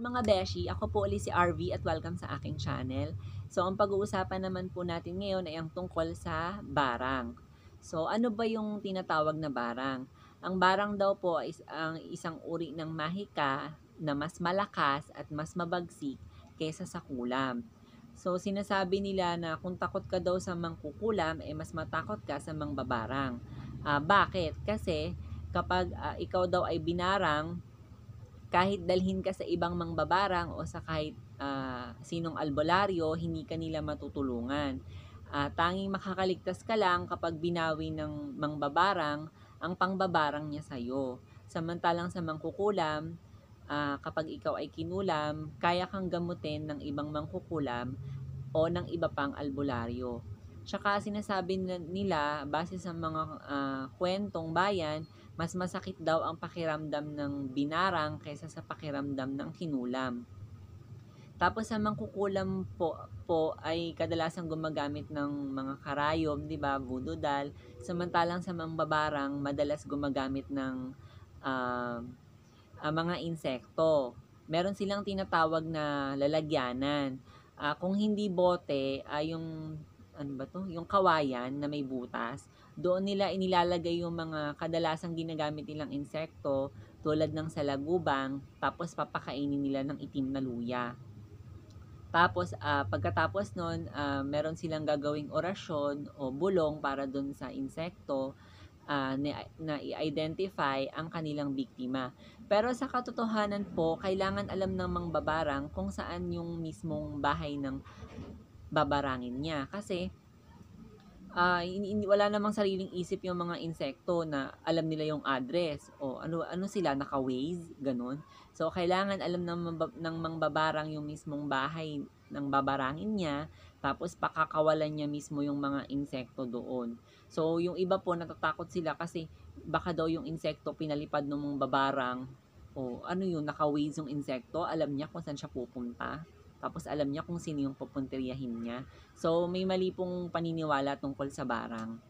mga beshi, ako po ulit si RV at welcome sa aking channel. So, ang pag-uusapan naman po natin ngayon ay ang tungkol sa barang. So, ano ba yung tinatawag na barang? Ang barang daw po ay ang isang uri ng mahika na mas malakas at mas mabagsik kaysa sa kulam. So, sinasabi nila na kung takot ka daw sa mangkukulam, eh mas matakot ka sa mangbabarang. Uh, bakit? Kasi kapag uh, ikaw daw ay binarang, kahit dalhin ka sa ibang mangbabarang o sa kahit uh, sinong albularyo, hindi ka nila matutulungan. Uh, tanging makakaligtas ka lang kapag binawi ng mangbabarang ang pangbabarang niya sa iyo. Samantalang sa mangkukulam, uh, kapag ikaw ay kinulam, kaya kang gamutin ng ibang mangkukulam o ng iba pang albularyo. Tsaka sinasabi nila, base sa mga uh, kwentong bayan, mas masakit daw ang pakiramdam ng binarang kaysa sa pakiramdam ng kinulam. Tapos sa mangkukulam po, po ay kadalasang gumagamit ng mga karayom, di ba, voodoo doll. Samantalang sa mambabarang, madalas gumagamit ng uh, uh, mga insekto. Meron silang tinatawag na lalagyanan. Uh, kung hindi bote, ay uh, yung ano ba to? Yung kawayan na may butas. Doon nila inilalagay yung mga kadalasang ginagamit nilang insekto tulad ng salagubang, tapos papakainin nila ng itim na luya. Tapos, uh, pagkatapos noon, uh, ah, meron silang gagawing orasyon o bulong para doon sa insekto uh, na, na i-identify ang kanilang biktima. Pero sa katotohanan po, kailangan alam ng mga babarang kung saan yung mismong bahay ng babarangin niya. Kasi, uh, hindi, wala namang sariling isip yung mga insekto na alam nila yung address o ano ano sila naka ways ganun. So kailangan alam ng ng mangbabarang yung mismong bahay ng babarangin niya tapos pakakawalan niya mismo yung mga insekto doon. So yung iba po natatakot sila kasi baka daw yung insekto pinalipad ng mga babarang o ano yun naka ways yung insekto, alam niya kung saan siya pupunta. Tapos alam niya kung sino yung pupunteriyahin niya. So may mali pong paniniwala tungkol sa barang.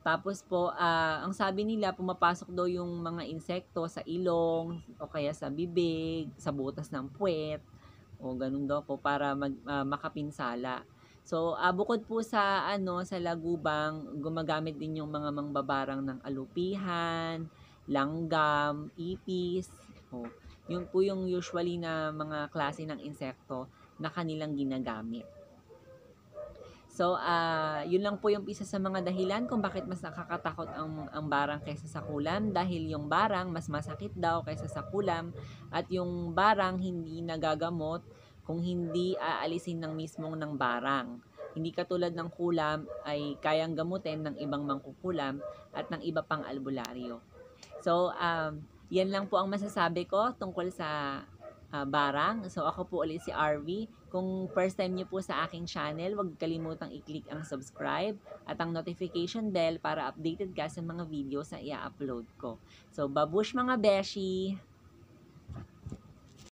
Tapos po, uh, ang sabi nila, pumapasok daw yung mga insekto sa ilong o kaya sa bibig, sa butas ng puwet, o ganun daw po para mag, uh, makapinsala. So, uh, bukod po sa ano sa lagubang, gumagamit din yung mga mangbabarang ng alupihan, langgam, ipis. Oh. Yun po yung usually na mga klase ng insekto na kanilang ginagamit. So, uh, yun lang po yung isa sa mga dahilan kung bakit mas nakakatakot ang, ang barang kaysa sa kulam. Dahil yung barang, mas masakit daw kaysa sa kulam. At yung barang, hindi nagagamot kung hindi aalisin ng mismong ng barang. Hindi katulad ng kulam ay kayang gamutin ng ibang mangkukulam at ng iba pang albularyo. So, um, yan lang po ang masasabi ko tungkol sa uh, barang. So ako po ulit si RV. Kung first time niyo po sa aking channel, huwag kalimutang i-click ang subscribe at ang notification bell para updated ka sa mga videos na i-upload ko. So babush mga beshi!